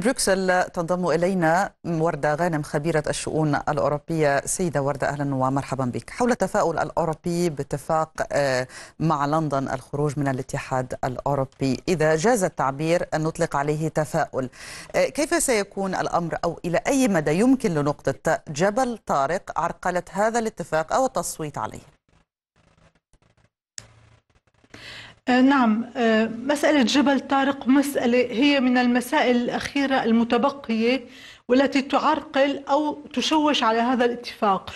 بروكسل تنضم إلينا وردة غانم خبيرة الشؤون الأوروبية سيدة وردة أهلا ومرحبا بك حول التفاؤل الأوروبي باتفاق آه، مع لندن الخروج من الاتحاد الأوروبي إذا جاز التعبير أن نطلق عليه تفاؤل آه، كيف سيكون الأمر أو إلى أي مدى يمكن لنقطة جبل طارق عرقلة هذا الاتفاق أو التصويت عليه آه، نعم آه، مسألة جبل طارق مسألة هي من المسائل الأخيرة المتبقية والتي تعرقل أو تشوش على هذا الاتفاق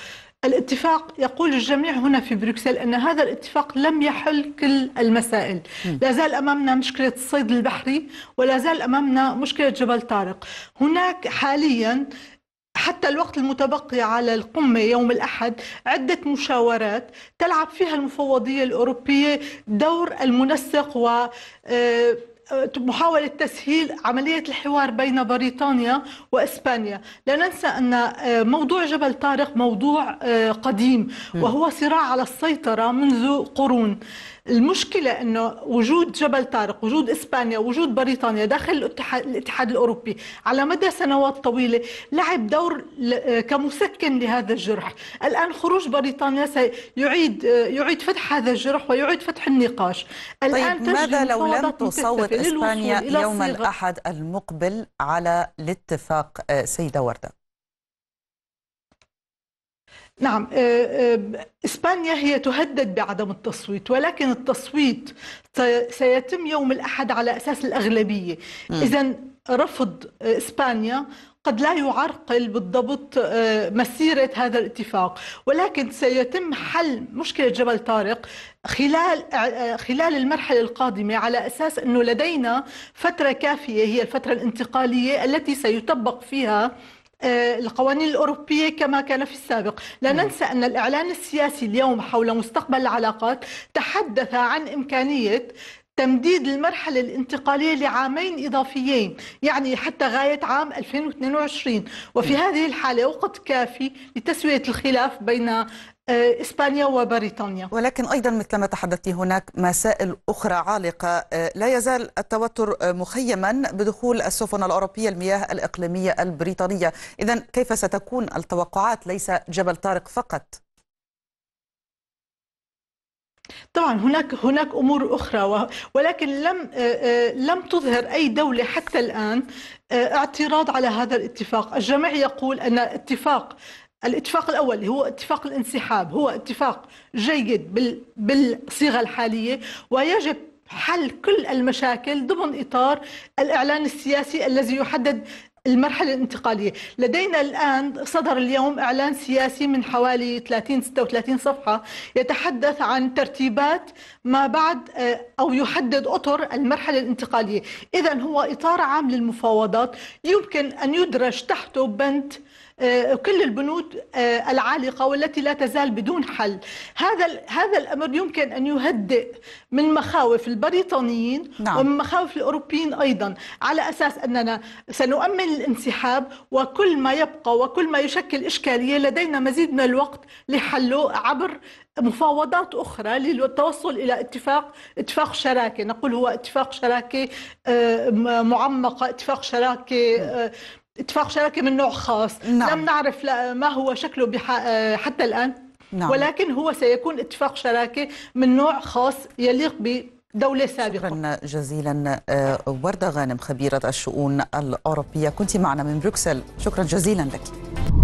الاتفاق يقول الجميع هنا في بروكسل أن هذا الاتفاق لم يحل كل المسائل لا زال أمامنا مشكلة الصيد البحري ولا زال أمامنا مشكلة جبل طارق هناك حاليا حتى الوقت المتبقي على القمة يوم الأحد عدة مشاورات تلعب فيها المفوضية الأوروبية دور المنسق و آه، محاولة تسهيل عملية الحوار بين بريطانيا وإسبانيا لا ننسى أن آه، موضوع جبل طارق موضوع آه، قديم وهو صراع على السيطرة منذ قرون المشكلة أنه وجود جبل طارق وجود إسبانيا وجود بريطانيا داخل الاتحاد, الاتحاد الأوروبي على مدى سنوات طويلة لعب دور كمسكن لهذا الجرح الآن خروج بريطانيا سيعيد يعيد فتح هذا الجرح ويعيد فتح النقاش الآن طيب ماذا لو لم تصوت إسبانيا يوم الأحد المقبل على الاتفاق آه، سيدة وردة نعم آه، آه، إسبانيا هي تهدد بعدم التصويت ولكن التصويت سيتم يوم الأحد على أساس الأغلبية إذا رفض إسبانيا قد لا يعرقل بالضبط آه، مسيرة هذا الاتفاق ولكن سيتم حل مشكلة جبل طارق خلال خلال المرحلة القادمة على أساس أنه لدينا فترة كافية هي الفترة الانتقالية التي سيطبق فيها آه، القوانين الأوروبية كما كان في السابق لا نعم. ننسى أن الإعلان السياسي اليوم حول مستقبل العلاقات تحدث عن إمكانية تمديد المرحلة الانتقالية لعامين إضافيين يعني حتى غاية عام 2022 وفي نعم. هذه الحالة وقت كافي لتسوية الخلاف بين آه، إسبانيا وبريطانيا ولكن أيضا مثل ما تحدثت هناك مسائل أخرى عالقة آه، لا يزال التوتر آه، مخيما بدخول السفن الأوروبية المياه الإقليمية البريطانية إذا كيف ستكون التوقعات ليس جبل طارق فقط طبعا هناك هناك امور اخرى ولكن لم آه، آه، لم تظهر اي دوله حتى الان آه، اعتراض على هذا الاتفاق، الجميع يقول ان اتفاق الاتفاق الاول هو اتفاق الانسحاب هو اتفاق جيد بالصيغه الحاليه ويجب حل كل المشاكل ضمن اطار الاعلان السياسي الذي يحدد المرحلة الانتقالية لدينا الآن صدر اليوم إعلان سياسي من حوالي 30-36 صفحة يتحدث عن ترتيبات ما بعد آه، أو يحدد أطر المرحلة الانتقالية إذا هو إطار عام للمفاوضات يمكن أن يدرج تحته بند آه، كل البنود آه، العالقه والتي لا تزال بدون حل هذا هذا الامر يمكن ان يهدئ من مخاوف البريطانيين نعم. ومن مخاوف الاوروبيين ايضا على اساس اننا سنؤمن الانسحاب وكل ما يبقى وكل ما يشكل إشكالية لدينا مزيد من الوقت لحله عبر مفاوضات أخرى للتوصل إلى اتفاق اتفاق شراكة نقول هو اتفاق شراكة آه، معمقة اتفاق شراكة آه، اتفاق شراكة من نوع خاص نعم. لم نعرف ما هو شكله آه، حتى الآن نعم. ولكن هو سيكون اتفاق شراكة من نوع خاص يليق ب دولة سابقة شكرا جزيلا آه، وردة غانم خبيرة الشؤون الأوروبية كنت معنا من بروكسل شكرا جزيلا لك